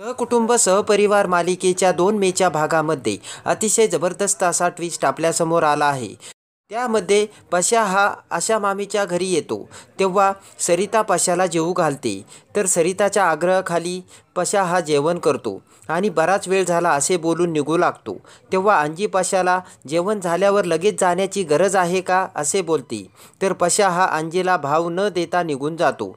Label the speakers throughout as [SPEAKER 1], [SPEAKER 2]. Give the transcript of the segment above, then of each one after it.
[SPEAKER 1] सहकुटुंब सहपरिवार मालिकेच्या दोन मेच्या भागामध्ये अतिशय जबरदस्त असा ट्विस्ट आपल्यासमोर आला आहे त्यामध्ये पशा हा अशा मामीच्या घरी येतो तेव्हा सरिता पशाला जेवू घालते तर सरिताच्या आग्रहाखाली पशा हा जेवण करतो आणि बराच वेळ झाला असे बोलून निघू लागतो तेव्हा अंजी पशाला जेवण झाल्यावर लगेच जाण्याची गरज आहे का असे बोलते तर पशा हा अंजीला भाव न देता निघून जातो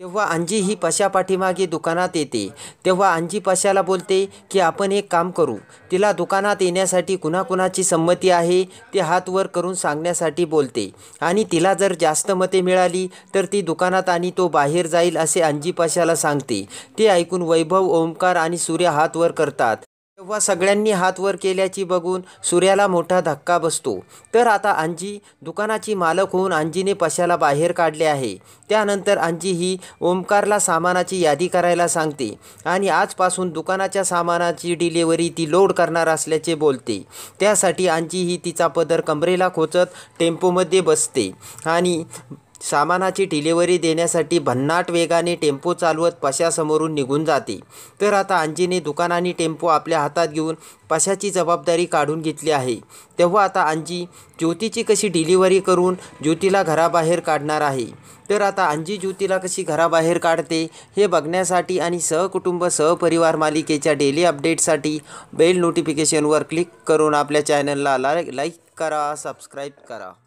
[SPEAKER 1] तेव्हा अंजी ही पशा पाठीमागे दुकानात येते तेव्हा अंजी पशाला बोलते की आपण एक काम करू तिला दुकानात येण्यासाठी कुणाकुणाची संमती आहे ते हात वर करून सांगण्यासाठी बोलते आणि तिला जर जास्त मते मिळाली तर ती दुकानात आणि तो बाहेर जाईल असे अंजी पशाला सांगते ते ऐकून वैभव ओंकार आणि सूर्य हात वर करतात तेव्हा सगळ्यांनी हात वर केल्याची बघून सूर्याला मोठा धक्का बसतो तर आता आंजी दुकानाची मालक होऊन अंजीने पशाला बाहेर काढले आहे त्यानंतर आंजी ही ओमकारला सामानाची यादी करायला सांगते आणि आजपासून दुकानाच्या सामानाची डिलिव्हरी ती लोड करणार असल्याचे बोलते त्यासाठी आंजी ही तिचा पदर कमरेला खोचत टेम्पोमध्ये बसते आणि सामानाची डिलिव्हरी देण्यासाठी भन्नाट वेगाने टेम्पो चालवत पशासमोरून निघून जाते तर आता अंजीने दुकान आणि टेम्पो आपल्या हातात घेऊन पशाची जबाबदारी काढून घेतली आहे तेव्हा आता अंजी ज्योतीची कशी डिलिव्हरी करून ज्योतीला घराबाहेर काढणार आहे तर आता अंजी ज्योतीला कशी घराबाहेर काढते हे बघण्यासाठी आणि सहकुटुंब सहपरिवार मालिकेच्या डेली अपडेटसाठी बेल नोटिफिकेशनवर क्लिक करून आपल्या चॅनलला लाईक करा सबस्क्राईब करा